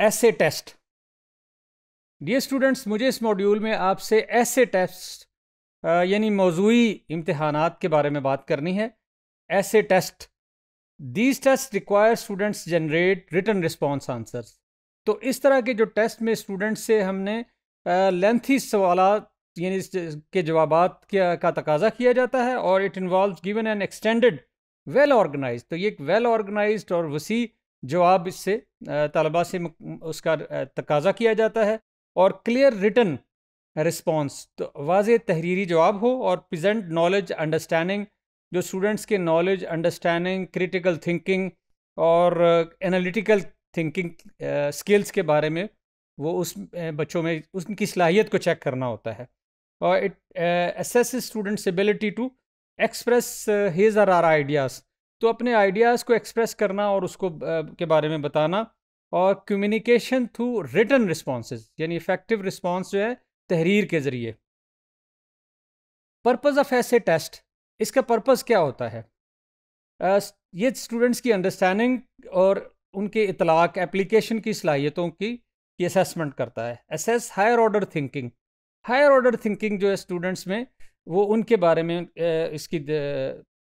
ऐसे test dear students मुझे इस मॉड्यूल में आपसे ऐसे टेस्ट यानी मौजूदी इम्तहानात के बारे में बात करनी है essay test these test require students generate written response answers तो इस तरह के जो टेस्ट में स्टूडेंट्स से हमने लेंथी सवाल यानी के जवाब का तकाजा किया जाता है और it involve given an extended well organise तो ये एक वेल ऑर्गेनाइज और वसी जवाब इससे तलबा से उसका तकाजा किया जाता है और क्लियर रिटर्न रिस्पॉन्स तो वाज तहरीरी जवाब हो और प्रजेंट नॉलेज अंडरस्टैंडिंग जो स्टूडेंट्स के नॉलेज अंडरस्टैंडिंग क्रिटिकल थिंकिंग और एनालिटिकल थिंकिंग स्किल्स के बारे में वो उस बच्चों में उनकी सलाहियत को चेक करना होता है और it assess students ability to express his or or ideas तो अपने आइडियाज़ को एक्सप्रेस करना और उसको के बारे में बताना और कम्युनिकेशन थ्रू रिटर्न रिस्पॉन्स यानी इफेक्टिव रिस्पॉन्स जो है तहरीर के ज़रिए पर्पज़ ऑफ ऐसे टेस्ट इसका पर्पज़ क्या होता है ये स्टूडेंट्स की अंडरस्टैंडिंग और उनके इतलाक एप्लीकेशन की सलाहियतों की ये असेसमेंट करता है assess higher order thinking higher order thinking जो है स्टूडेंट्स में वो उनके बारे में इसकी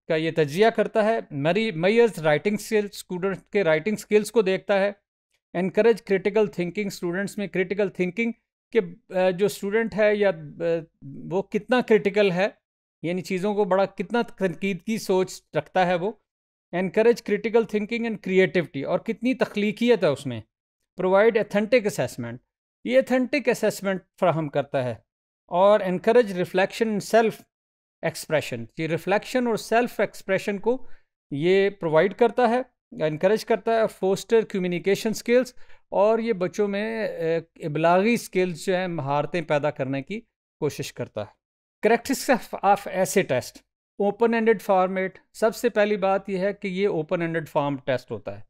का ये तजिया करता है मरी मैयर्स राइटिंग स्किल्स स्टूडेंट्स के राइटिंग स्किल्स को देखता है इनक्रेज क्रिटिकल थिंकिंग स्टूडेंट्स में क्रिटिकल थिंकिंग के जो स्टूडेंट है या वो कितना क्रिटिकल है यानी चीज़ों को बड़ा कितना तनकीद की सोच रखता है वो encourage critical thinking and creativity और कितनी तख्लीकियत है उसमें प्रोवाइड एथेंटिक असेसमेंट ये एथेंटिक असेसमेंट फ्राहम करता है और इनक्रेज रिफ्लेक्शन सेल्फ एक्सप्रेशन ये रिफ्लेक्शन और सेल्फ एक्सप्रेशन को ये प्रोवाइड करता है इनक्रेज करता है फोस्टर कम्युनिकेशन स्किल्स और ये बच्चों में इबलागी स्किल्स जो हैं महारतें पैदा करने की कोशिश करता है करेक्टिस of essay test open ended format सबसे पहली बात यह है कि ये ओपन एंडेड फॉर्म टेस्ट होता है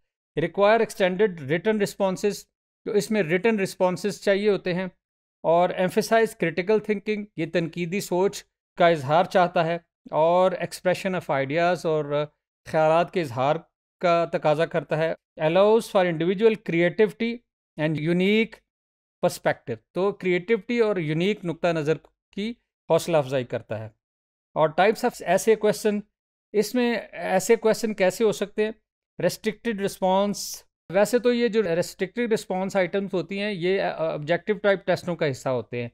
रिक्वायर एक्सटेंडेड रिटर्न रिस्पॉन्स तो इसमें रिटर्न रिस्पॉन्स चाहिए होते हैं और एम्फिसाइज क्रिटिकल थिंकिंग ये तनकीदी सोच का इजहार चाहता है और एक्सप्रेशन ऑफ आइडियाज़ और ख्याल के इजहार का तकाजा करता है allows for individual creativity and unique perspective तो क्रिएटिविटी और यूनिक नुक़ नज़र की हौसला अफजाई करता है और टाइप्स ऑफ ऐसे क्वेश्चन इसमें ऐसे क्वेश्चन कैसे हो सकते हैं रेस्ट्रिक्टेड रिस्पॉन्स वैसे तो ये जो रेस्ट्रिक्टेड रिस्पॉन्स आइटम्स होती हैं ये ऑब्जेक्टिव टाइप टेस्टों का हिस्सा होते हैं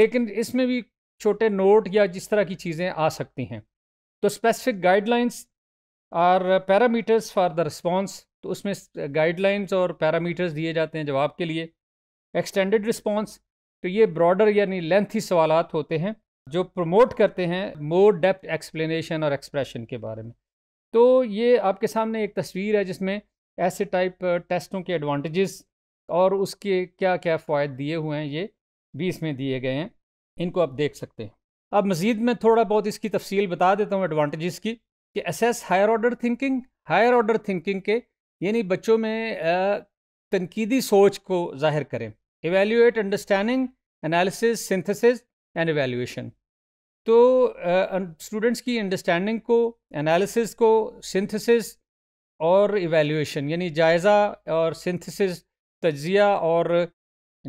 लेकिन इसमें भी छोटे नोट या जिस तरह की चीज़ें आ सकती हैं तो specific guidelines or parameters for the response तो उसमें गाइडलाइंस और पैरामीटर्स दिए जाते हैं जवाब के लिए एक्सटेंडेड रिस्पॉन्स तो ये ब्रॉडर यानी लेंथी सवाल होते हैं जो प्रमोट करते हैं मोर डेप्थ एक्सप्लेनेशन और एक्सप्रेशन के बारे में तो ये आपके सामने एक तस्वीर है जिसमें ऐसे टाइप टेस्टों के एडवांटेजेस और उसके क्या क्या फ़ायदे दिए हुए हैं ये भी इसमें दिए गए हैं इनको आप देख सकते हैं अब मज़ीद मैं थोड़ा बहुत इसकी तफसील बता देता हूँ एडवांटेजेस की कि assess higher order thinking higher order thinking के यानी बच्चों में तनकीदी सोच को जाहिर करें evaluate understanding analysis synthesis and evaluation तो स्टूडेंट्स की अंडरस्टैंडिंग को एनालिसिस को सिंथेसिस और एवेल्यूएशन यानी जायज़ा और सिंथेसिस तजिया और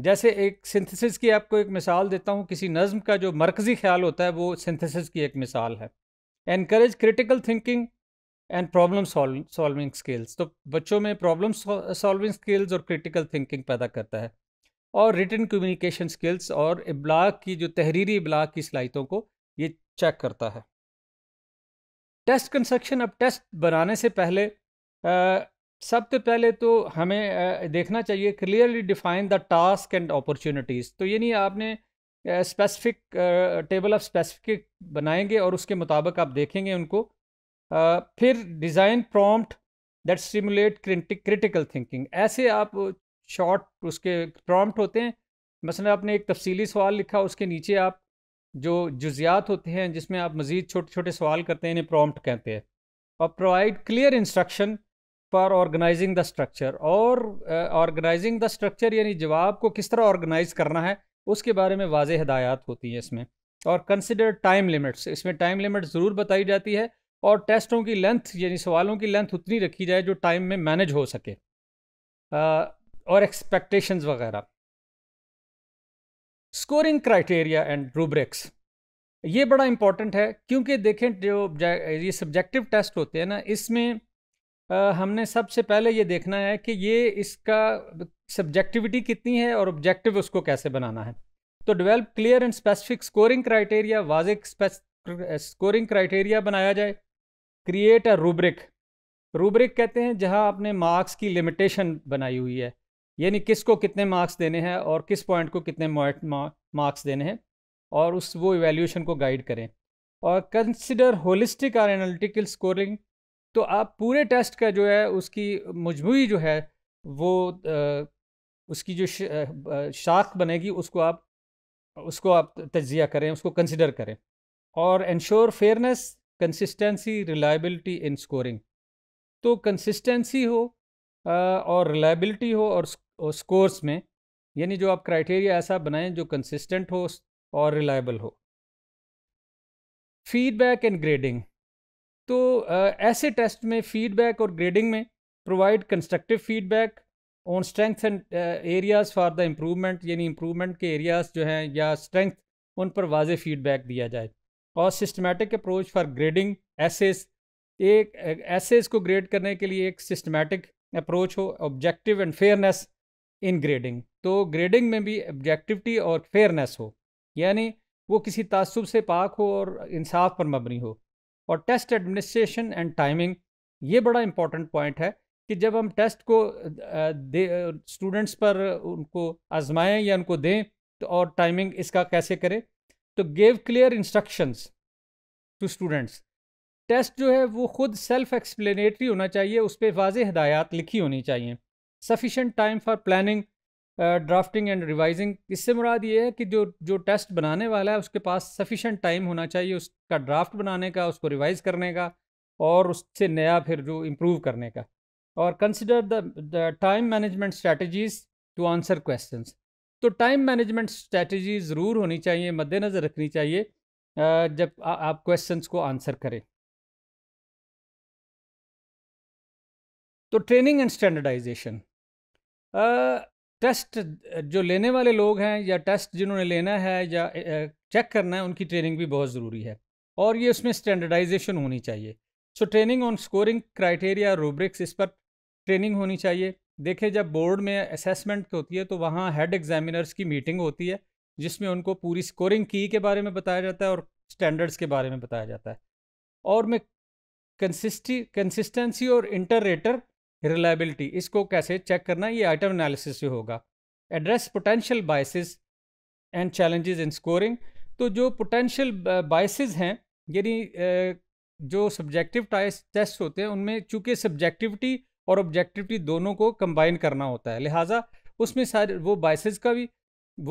जैसे एक सिंथेसिस की आपको एक मिसाल देता हूँ किसी नज़म का जो मरकज़ी ख्याल होता है वो सिंथेसिस की एक मिसाल है encourage critical thinking and problem solving skills तो बच्चों में प्रॉब्लम सॉल्विंग स्किल्स और क्रिटिकल थिंकिंग पैदा करता है और रिटर्न कम्युनिकेशन स्किल्स और इबलाग की जो तहरीरी इबलाग की सलाहितों को ये चेक करता है टेस्ट कंस्ट्रक्शन अब टेस्ट बनाने से पहले सबसे पहले तो हमें देखना चाहिए clearly define the task and opportunities तो ये नहीं आपने स्पेसिफिक टेबल ऑफ स्पेसिफिक बनाएंगे और उसके मुताबिक आप देखेंगे उनको अ, फिर design prompt that stimulate critical thinking ऐसे आप शॉर्ट उसके प्रॉम्प्ट होते हैं मसलन आपने एक तफसीली सवाल लिखा उसके नीचे आप जो जुजियात होते हैं जिसमें आप मज़ीद छोटे छोटे सवाल करते हैं इन्हें प्रॉम्प्ट कहते हैं और provide clear instruction for organising the structure और ऑर्गेनाइजिंग द स्ट्रक्चर यानी जवाब को किस तरह ऑर्गेनाइज करना है उसके बारे में वाज हदायत होती हैं इसमें और कंसिडर टाइम लिमिट्स इसमें टाइम लिमिट ज़रूर बताई जाती है और टेस्टों की लेंथ यानी सवालों की लेंथ उतनी रखी जाए जो टाइम में मैनेज हो सके और एक्सपेक्टेशंस वगैरह स्कोरिंग क्राइटेरिया एंड रूब्रिक्स ये बड़ा इंपॉर्टेंट है क्योंकि देखें जो ये सब्जेक्टिव टेस्ट होते हैं ना इसमें हमने सबसे पहले ये देखना है कि ये इसका सब्जेक्टिविटी कितनी है और ऑब्जेक्टिव उसको कैसे बनाना है तो develop clear and specific scoring criteria वाजिक स्कोरिंग क्राइटेरिया बनाया जाए क्रिएट अ रूब्रिक रूब्रिक कहते हैं जहां आपने मार्क्स की लिमिटेशन बनाई हुई है यानी किसको कितने मार्क्स देने हैं और किस पॉइंट को कितने मार्क्स देने हैं और उस वो इवेल्यूशन को गाइड करें और कंसिडर होलिस्टिक और एनालिटिकल स्कोरिंग तो आप पूरे टेस्ट का जो है उसकी मजमू जो है वो आ, उसकी जो शाख बनेगी उसको आप उसको आप तजिया करें उसको कंसिडर करें और ensure fairness consistency reliability in scoring तो कंसिस्टेंसी हो और रिलायबिलिटी हो और स्कोर्स में यानी जो आप क्राइटेरिया ऐसा बनाएं जो कंसिस्टेंट हो और रिलायबल हो फीडबैक एंड ग्रेडिंग तो ऐसे टेस्ट में फीडबैक और ग्रेडिंग में provide constructive feedback on strength and areas for the improvement यानी इम्प्रूवमेंट के एरियाज़ जो हैं या स्ट्रेंथ उन पर वाज फीडबैक दिया जाए और systematic approach for grading essays एक एसेस को ग्रेड करने के लिए एक सिस्टमेटिक अप्रोच हो objective and fairness in grading तो ग्रेडिंग में भी ऑब्जेक्टिविटी और फेयरनेस हो यानी वो किसी तसब से पाक हो और इंसाफ पर मबनी हो और टेस्ट एडमिनिस्ट्रेशन एंड टाइमिंग ये बड़ा इंपॉर्टेंट पॉइंट है कि जब हम टेस्ट को दे स्टूडेंट्स पर उनको आजमाएं या उनको दें तो और टाइमिंग इसका कैसे करें तो gave clear instructions to students test जो है वो खुद सेल्फ एक्सप्लेनेटरी होना चाहिए उस पर वाज हदायत लिखी होनी चाहिए sufficient time for planning drafting and revising इससे मुराद ये है कि जो जो टेस्ट बनाने वाला है उसके पास सफिशेंट टाइम होना चाहिए उसका ड्राफ्ट बनाने का उसको रिवाइज करने का और उससे नया फिर जो इम्प्रूव करने का और consider the time management strategies to answer question तो टाइम मैनेजमेंट स्ट्रैटेजी ज़रूर होनी चाहिए मद्देनज़र रखनी चाहिए जब आ, आप क्वेश्चन को आंसर करें तो ट्रेनिंग एंड स्टैंडर्डाइजेशन टेस्ट जो लेने वाले लोग हैं या टेस्ट जिन्होंने लेना है या चेक करना है उनकी ट्रेनिंग भी बहुत ज़रूरी है और ये उसमें स्टैंडर्डाइजेशन होनी चाहिए so training on scoring criteria rubrics इस पर ट्रेनिंग होनी चाहिए देखिए जब बोर्ड में असेसमेंट होती है तो वहाँ हेड एग्जामिनर्स की मीटिंग होती है जिसमें उनको पूरी स्कोरिंग की के बारे में बताया जाता है और स्टैंडर्ड्स के बारे में बताया जाता है और मैं कंसिस्टी कंसिस्टेंसी और इंटर रेटर रिलायबिलिटी इसको कैसे चेक करना ये आइटम एनालिसिस से होगा address potential biases and challenges in scoring तो जो पोटेंशियल बाइसिस हैं यानी जो सब्जेक्टिव टेस्ट होते हैं उनमें चूँकि सब्जेक्टिविटी और ऑब्जेक्टिविटी दोनों को कंबाइन करना होता है लिहाजा उसमें सारे वो बाइसिस का भी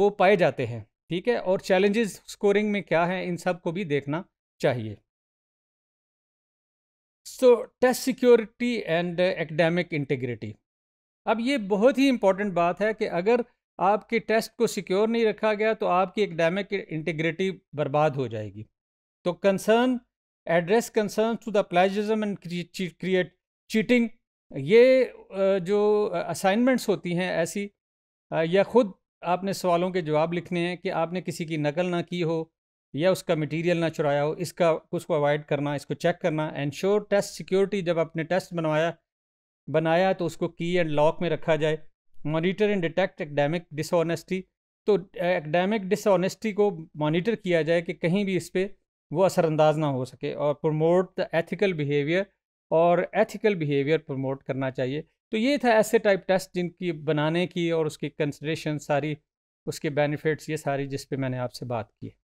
वो पाए जाते हैं ठीक है और चैलेंजेस स्कोरिंग में क्या है इन सब को भी देखना चाहिए so test security and academic integrity अब ये बहुत ही इंपॉर्टेंट बात है कि अगर आपके टेस्ट को सिक्योर नहीं रखा गया तो आपकी एकेडमिक इंटीग्रिटी बर्बाद हो जाएगी तो concern address concern to the plagiarism and create cheating ये जो असाइनमेंट्स होती हैं ऐसी या ख़ुद आपने सवालों के जवाब लिखने हैं कि आपने किसी की नकल ना की हो या उसका मटेरियल ना चुराया हो इसका उसको अवॉइड करना इसको चेक करना एनश्योर टेस्ट सिक्योरिटी जब आपने टेस्ट बनवाया बनाया तो उसको की एंड लॉक में रखा जाए monitor and detect academic dishonesty तो एकडेमिक डिसऑनेस्टी को मॉनिटर किया जाए कि कहीं भी इस पर वो असरानंदाज ना हो सके और प्रमोट द एथिकल बिहेवियर और एथिकल बिहेवियर प्रमोट करना चाहिए तो ये था ऐसे टाइप टेस्ट जिनकी बनाने की और उसकी कंसिड्रेशन सारी उसके बेनिफिट्स ये सारी जिस पे मैंने आपसे बात की है